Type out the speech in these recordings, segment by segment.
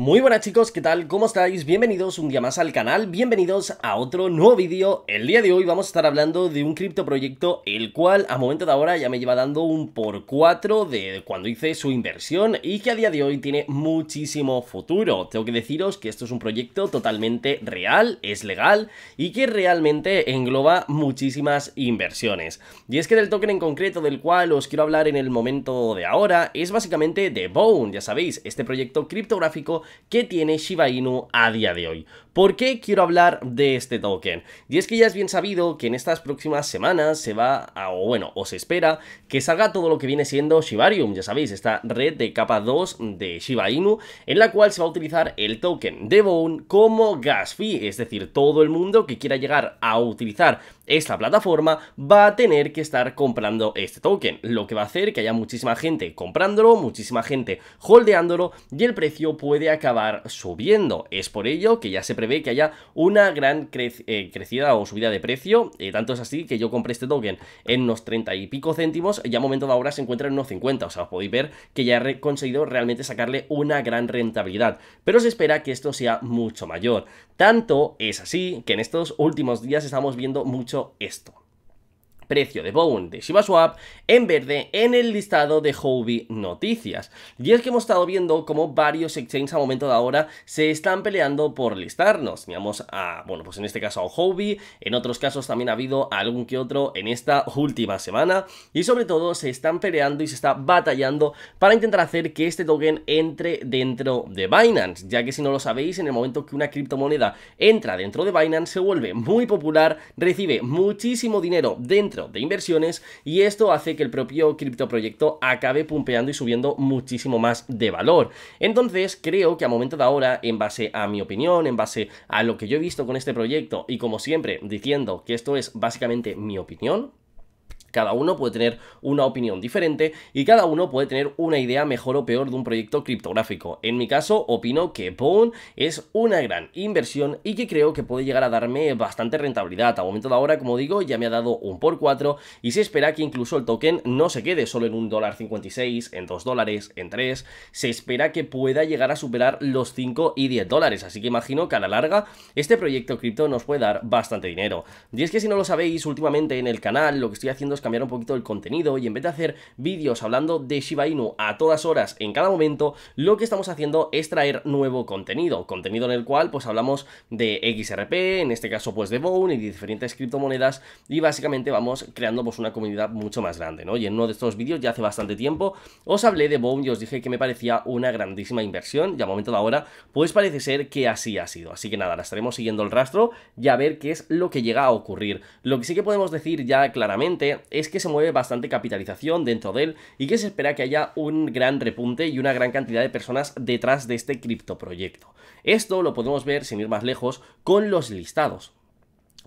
Muy buenas chicos, ¿qué tal? ¿Cómo estáis? Bienvenidos un día más al canal, bienvenidos a otro nuevo vídeo. El día de hoy vamos a estar hablando de un proyecto el cual a momento de ahora ya me lleva dando un por 4 de cuando hice su inversión y que a día de hoy tiene muchísimo futuro. Tengo que deciros que esto es un proyecto totalmente real, es legal y que realmente engloba muchísimas inversiones. Y es que del token en concreto del cual os quiero hablar en el momento de ahora es básicamente de Bone, ya sabéis, este proyecto criptográfico que tiene Shiba Inu a día de hoy. ¿Por qué quiero hablar de este token? Y es que ya es bien sabido que en estas próximas semanas se va, o bueno, o se espera que salga todo lo que viene siendo Shibarium, ya sabéis, esta red de capa 2 de Shiba Inu, en la cual se va a utilizar el token de como gas fee, es decir, todo el mundo que quiera llegar a utilizar esta plataforma va a tener que estar comprando este token, lo que va a hacer que haya muchísima gente comprándolo, muchísima gente holdeándolo y el precio puede acabar subiendo. Es por ello que ya se prevé que haya una gran eh, crecida o subida de precio, eh, tanto es así que yo compré este token en unos 30 y pico céntimos, ya a momento de ahora se encuentra en unos 50, o sea, podéis ver que ya he conseguido realmente sacarle una gran rentabilidad, pero se espera que esto sea mucho mayor, tanto es así que en estos últimos días estamos viendo mucho esto precio de Bone de ShibaSwap en verde en el listado de Hobby Noticias. Y es que hemos estado viendo como varios exchanges a momento de ahora se están peleando por listarnos. Miramos a, bueno, pues en este caso a Hobby, en otros casos también ha habido algún que otro en esta última semana y sobre todo se están peleando y se está batallando para intentar hacer que este token entre dentro de Binance, ya que si no lo sabéis, en el momento que una criptomoneda entra dentro de Binance se vuelve muy popular, recibe muchísimo dinero dentro de inversiones y esto hace que el propio criptoproyecto acabe pumpeando y subiendo muchísimo más de valor. Entonces creo que a momento de ahora, en base a mi opinión, en base a lo que yo he visto con este proyecto y como siempre diciendo que esto es básicamente mi opinión, cada uno puede tener una opinión diferente y cada uno puede tener una idea mejor o peor de un proyecto criptográfico. En mi caso, opino que Bone es una gran inversión y que creo que puede llegar a darme bastante rentabilidad. A momento de ahora, como digo, ya me ha dado un por 4 y se espera que incluso el token no se quede solo en un dólar 56, en 2 dólares, en 3. Se espera que pueda llegar a superar los 5 y 10 dólares. Así que imagino que a la larga este proyecto cripto nos puede dar bastante dinero. Y es que si no lo sabéis, últimamente en el canal lo que estoy haciendo es cambiar un poquito el contenido y en vez de hacer vídeos hablando de Shiba Inu a todas horas en cada momento, lo que estamos haciendo es traer nuevo contenido, contenido en el cual pues hablamos de XRP, en este caso pues de Bone y de diferentes criptomonedas y básicamente vamos creando pues una comunidad mucho más grande, ¿no? Y en uno de estos vídeos ya hace bastante tiempo os hablé de Bone y os dije que me parecía una grandísima inversión y a momento de ahora pues parece ser que así ha sido, así que nada, la estaremos siguiendo el rastro y a ver qué es lo que llega a ocurrir. Lo que sí que podemos decir ya claramente es que se mueve bastante capitalización dentro de él y que se espera que haya un gran repunte y una gran cantidad de personas detrás de este criptoproyecto. Esto lo podemos ver, sin ir más lejos, con los listados.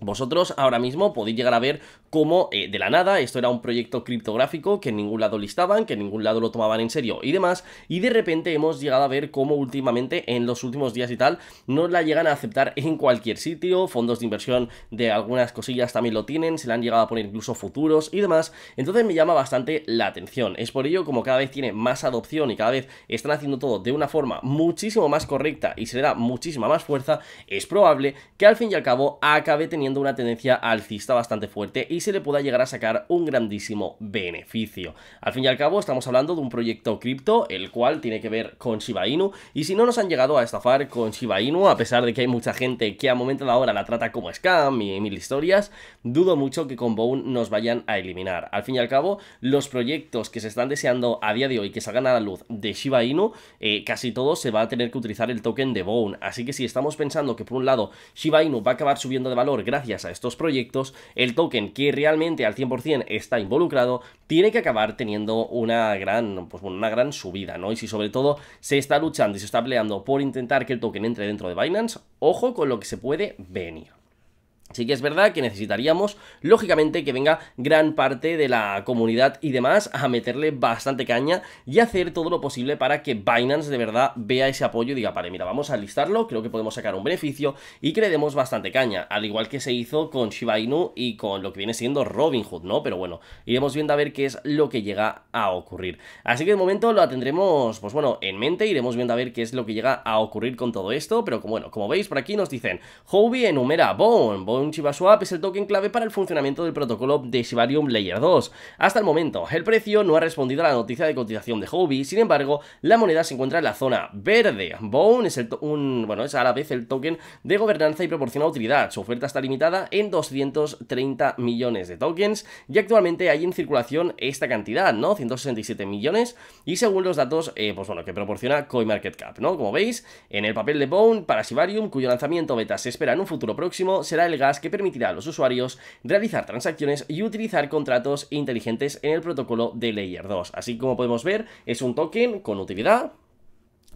Vosotros ahora mismo podéis llegar a ver cómo eh, de la nada esto era un proyecto criptográfico que en ningún lado listaban, que en ningún lado lo tomaban en serio y demás, y de repente hemos llegado a ver cómo últimamente en los últimos días y tal no la llegan a aceptar en cualquier sitio, fondos de inversión de algunas cosillas también lo tienen, se le han llegado a poner incluso futuros y demás, entonces me llama bastante la atención, es por ello como cada vez tiene más adopción y cada vez están haciendo todo de una forma muchísimo más correcta y se le da muchísima más fuerza, es probable que al fin y al cabo acabe teniendo una tendencia alcista bastante fuerte y se le pueda llegar a sacar un grandísimo beneficio. Al fin y al cabo estamos hablando de un proyecto cripto, el cual tiene que ver con Shiba Inu, y si no nos han llegado a estafar con Shiba Inu, a pesar de que hay mucha gente que a momento de ahora la trata como scam y mil historias, dudo mucho que con Bone nos vayan a eliminar. Al fin y al cabo, los proyectos que se están deseando a día de hoy que salgan a la luz de Shiba Inu, eh, casi todo se va a tener que utilizar el token de Bone, así que si estamos pensando que por un lado Shiba Inu va a acabar subiendo de valor gracias a estos proyectos, el token que realmente al 100% está involucrado tiene que acabar teniendo una gran, pues una gran subida, ¿no? Y si sobre todo se está luchando y se está peleando por intentar que el token entre dentro de Binance, ojo con lo que se puede venir. Sí que es verdad que necesitaríamos, lógicamente, que venga gran parte de la comunidad y demás a meterle bastante caña y hacer todo lo posible para que Binance de verdad vea ese apoyo y diga, vale, mira, vamos a listarlo, creo que podemos sacar un beneficio y creemos bastante caña, al igual que se hizo con Shiba Inu y con lo que viene siendo Robinhood, ¿no? Pero bueno, iremos viendo a ver qué es lo que llega a ocurrir. Así que de momento lo tendremos, pues bueno, en mente, iremos viendo a ver qué es lo que llega a ocurrir con todo esto, pero bueno, como veis por aquí nos dicen, Hobie enumera Bone, un Shibaswap es el token clave para el funcionamiento del protocolo de Shibarium Layer 2. Hasta el momento, el precio no ha respondido a la noticia de cotización de Hobby, sin embargo, la moneda se encuentra en la zona verde. Bone es, el un, bueno, es a la vez el token de gobernanza y proporciona utilidad. Su oferta está limitada en 230 millones de tokens y actualmente hay en circulación esta cantidad, ¿no? 167 millones y según los datos, eh, pues bueno, que proporciona CoinMarketCap, ¿no? Como veis, en el papel de Bone para Shibarium, cuyo lanzamiento beta se espera en un futuro próximo, será el que permitirá a los usuarios realizar transacciones y utilizar contratos inteligentes en el protocolo de Layer 2. Así como podemos ver, es un token con utilidad,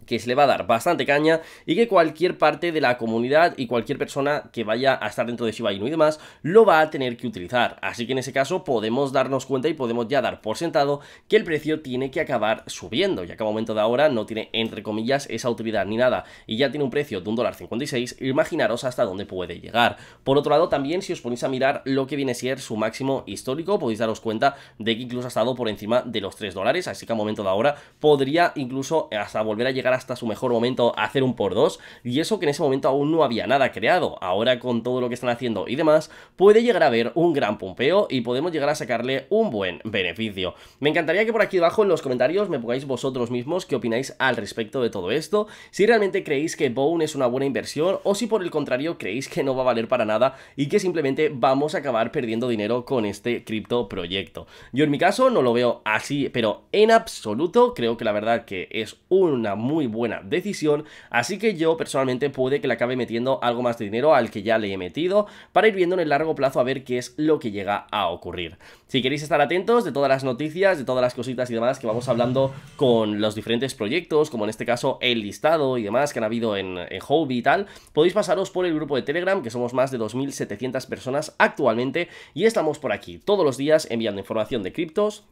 que se le va a dar bastante caña y que cualquier parte de la comunidad y cualquier persona que vaya a estar dentro de Shiba Inu y demás lo va a tener que utilizar. Así que en ese caso podemos darnos cuenta y podemos ya dar por sentado que el precio tiene que acabar subiendo, ya que a momento de ahora no tiene entre comillas esa utilidad ni nada y ya tiene un precio de dólar $1.56, imaginaros hasta dónde puede llegar. Por otro lado también si os ponéis a mirar lo que viene a ser su máximo histórico podéis daros cuenta de que incluso ha estado por encima de los 3 dólares, así que a momento de ahora podría incluso hasta volver a llegar a hasta su mejor momento hacer un por dos, y eso que en ese momento aún no había nada creado. Ahora, con todo lo que están haciendo y demás, puede llegar a haber un gran pompeo y podemos llegar a sacarle un buen beneficio. Me encantaría que por aquí abajo en los comentarios me pongáis vosotros mismos qué opináis al respecto de todo esto, si realmente creéis que Bone es una buena inversión o si por el contrario creéis que no va a valer para nada y que simplemente vamos a acabar perdiendo dinero con este cripto proyecto. Yo en mi caso no lo veo así, pero en absoluto creo que la verdad que es una muy buena decisión, así que yo personalmente puede que le acabe metiendo algo más de dinero al que ya le he metido para ir viendo en el largo plazo a ver qué es lo que llega a ocurrir. Si queréis estar atentos de todas las noticias, de todas las cositas y demás que vamos hablando con los diferentes proyectos, como en este caso el listado y demás que han habido en, en Hobby y tal, podéis pasaros por el grupo de Telegram, que somos más de 2.700 personas actualmente y estamos por aquí todos los días enviando información de criptos,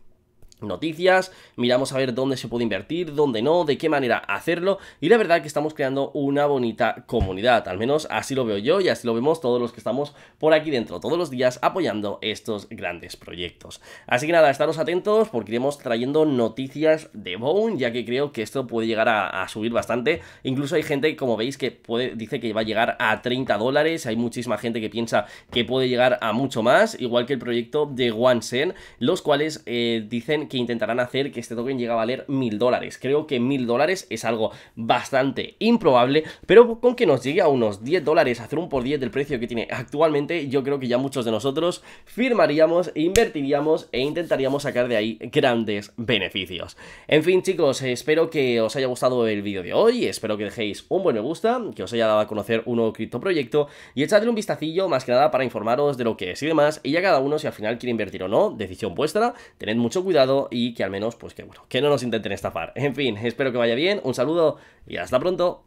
noticias, miramos a ver dónde se puede invertir, dónde no, de qué manera hacerlo y la verdad que estamos creando una bonita comunidad, al menos así lo veo yo y así lo vemos todos los que estamos por aquí dentro todos los días apoyando estos grandes proyectos. Así que nada, estaros atentos porque iremos trayendo noticias de Bone ya que creo que esto puede llegar a, subir bastante, incluso hay gente como veis que dice que va a llegar a 30 dólares, hay muchísima gente que piensa que puede llegar a mucho más, igual que el proyecto de Wansen, los cuales eh, dicen que intentarán hacer que este token llegue a valer mil dólares. Creo que mil dólares es algo bastante improbable, pero con que nos llegue a unos 10 dólares, hacer un por 10 del precio que tiene actualmente, yo creo que ya muchos de nosotros firmaríamos, invertiríamos e intentaríamos sacar de ahí grandes beneficios. En fin, chicos, espero que os haya gustado el vídeo de hoy, espero que dejéis un buen me gusta, que os haya dado a conocer un nuevo proyecto y echadle un vistacillo más que nada para informaros de lo que es y demás, y ya cada uno si al final quiere invertir o no, decisión vuestra, tened mucho cuidado y que al menos, pues que bueno, que no nos intenten estafar. En fin, espero que vaya bien, un saludo y hasta pronto.